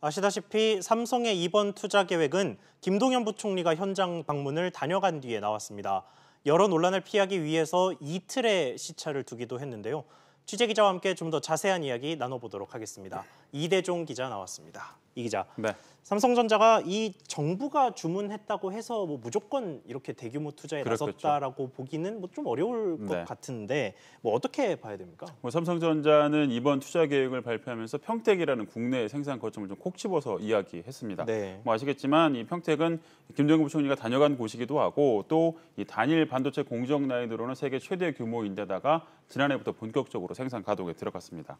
아시다시피 삼성의 이번 투자 계획은 김동연 부총리가 현장 방문을 다녀간 뒤에 나왔습니다. 여러 논란을 피하기 위해서 이틀의 시차를 두기도 했는데요. 취재 기자와 함께 좀 더 자세한 이야기 나눠보도록 하겠습니다. 네. 이대종 기자 나왔습니다. 이 기자. 네. 삼성전자가 이 정부가 주문했다고 해서 뭐 무조건 이렇게 대규모 투자에 그렇겠죠. 나섰다라고 보기는 뭐좀 어려울 것 네. 같은데 뭐 어떻게 봐야 됩니까? 뭐 삼성전자는 이번 투자 계획을 발표하면서 평택이라는 국내 생산 거점을 좀 콕 집어서 이야기했습니다. 네. 뭐 아시겠지만 이 평택은 김정은 부총리가 다녀간 곳이기도 하고 또이 단일 반도체 공정 라인으로는 세계 최대 규모인데다가 지난해부터 본격적으로 생산 가동에 들어갔습니다.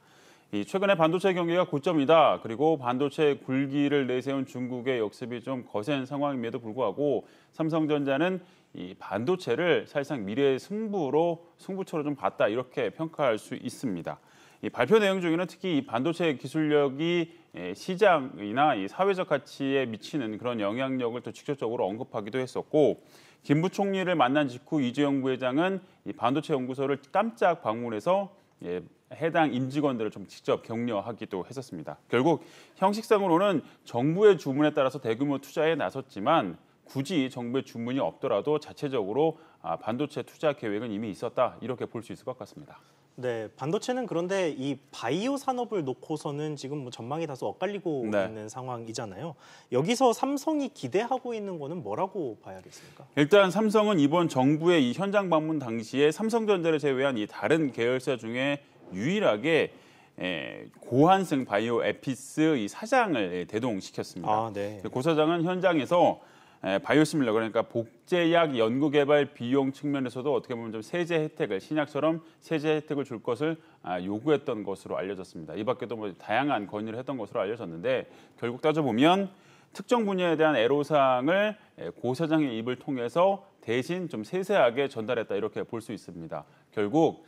이 최근에 반도체 경기가 고점이다. 그리고 반도체 불기를 내세운 중국의 역습이 좀 거센 상황임에도 불구하고 삼성전자는 이 반도체를 사실상 미래의 승부로 승부처로 좀 봤다 이렇게 평가할 수 있습니다. 이 발표 내용 중에는 특히 이 반도체 기술력이 예, 시장이나 이 사회적 가치에 미치는 그런 영향력을 또 직접적으로 언급하기도 했었고 김 부총리를 만난 직후 이재용 부회장은 이 반도체 연구소를 깜짝 방문해서 예, 해당 임직원들을 좀 직접 격려하기도 했었습니다. 결국 형식상으로는 정부의 주문에 따라서 대규모 투자에 나섰지만 굳이 정부의 주문이 없더라도 자체적으로 아, 반도체 투자 계획은 이미 있었다 이렇게 볼 수 있을 것 같습니다. 네, 반도체는 그런데 이 바이오 산업을 놓고서는 지금 뭐 전망이 다소 엇갈리고 네. 있는 상황이잖아요. 여기서 삼성이 기대하고 있는 거는 뭐라고 봐야겠습니까? 일단 삼성은 이번 정부의 이 현장 방문 당시에 삼성전자를 제외한 이 다른 계열사 중에 유일하게 예, 고한승 바이오 에피스 이 사장을 예, 대동시켰습니다. 아, 네. 그 고 사장은 현장에서 예, 바이오시밀러 그러니까 복제약 연구개발 비용 측면에서도 어떻게 보면 좀 세제 혜택을 신약처럼 세제 혜택을 줄 것을 아, 요구했던 것으로 알려졌습니다. 이 밖에도 뭐 다양한 건의를 했던 것으로 알려졌는데 결국 따져보면 특정 분야에 대한 애로사항을 예, 고 사장의 입을 통해서 대신 좀 세세하게 전달했다 이렇게 볼 수 있습니다. 결국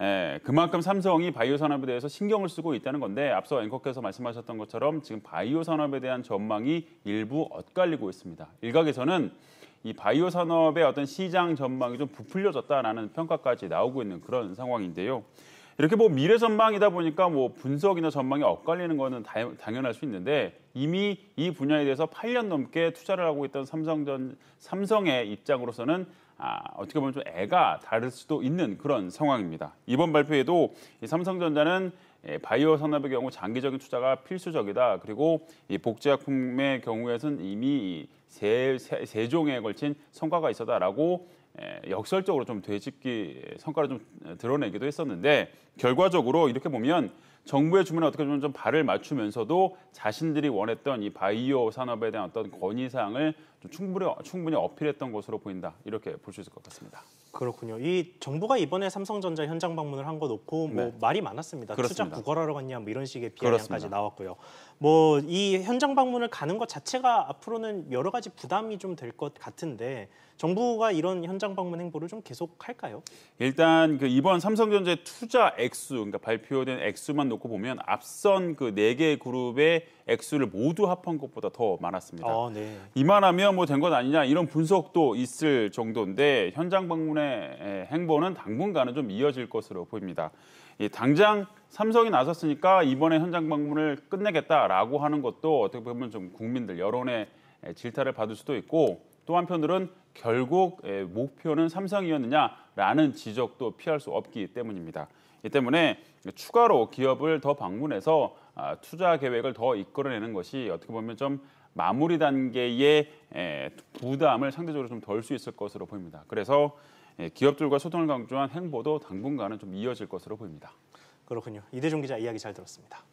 예, 그만큼 삼성이 바이오 산업에 대해서 신경을 쓰고 있다는 건데 앞서 앵커께서 말씀하셨던 것처럼 지금 바이오 산업에 대한 전망이 일부 엇갈리고 있습니다. 일각에서는 이 바이오 산업의 어떤 시장 전망이 좀 부풀려졌다라는 평가까지 나오고 있는 그런 상황인데요. 이렇게 뭐 미래 전망이다 보니까 뭐 분석이나 전망이 엇갈리는 것은 당연할 수 있는데 이미 이 분야에 대해서 8년 넘게 투자를 하고 있던 삼성전 삼성의 입장으로서는 아, 어떻게 보면 좀 애가 다를 수도 있는 그런 상황입니다. 이번 발표에도 이 삼성전자는 예, 바이오 산업의 경우 장기적인 투자가 필수적이다. 그리고 이 복제약품의 경우에선 이미 세, 세, 세 종에 걸친 성과가 있었다라고 예, 역설적으로 좀 되짚기 성과를 좀 드러내기도 했었는데 결과적으로 이렇게 보면 정부의 주문에 어떻게 보면 좀 발을 맞추면서도 자신들이 원했던 이 바이오 산업에 대한 어떤 권위 사항을 충분히 충분히 어필했던 것으로 보인다 이렇게 볼 수 있을 것 같습니다. 그렇군요. 이 정부가 이번에 삼성전자 현장 방문을 한 거 놓고 뭐 네. 말이 많았습니다. 그렇습니다. 투자 구걸하러 갔냐 뭐 이런 식의 비아냥까지 나왔고요. 뭐 이 현장 방문을 가는 것 자체가 앞으로는 여러 가지 부담이 좀 될 것 같은데 정부가 이런 현장 방문 행보를 좀 계속 할까요? 일단 그 이번 삼성전자 투자 액수 그러니까 발표된 액수만 놓고 보면 앞선 그 네 개 그룹의 액수를 모두 합한 것보다 더 많았습니다. 아, 네. 이만하면 뭐된것 아니냐 이런 분석도 있을 정도인데 현장 방문의 행보는 당분간은 좀 이어질 것으로 보입니다. 이 당장 삼성이 나섰으니까 이번에 현장 방문을 끝내겠다라고 하는 것도 어떻게 보면 좀 국민들 여론의 질타를 받을 수도 있고 또한편으로 결국 목표는 삼성이었느냐라는 지적도 피할 수 없기 때문입니다. 이 때문에 추가로 기업을 더 방문해서 아, 투자 계획을 더 이끌어내는 것이 어떻게 보면 좀 마무리 단계의 부담을 상대적으로 좀 덜 수 있을 것으로 보입니다. 그래서 기업들과 소통을 강조한 행보도 당분간은 좀 이어질 것으로 보입니다. 그렇군요. 이대종 기자 이야기 잘 들었습니다.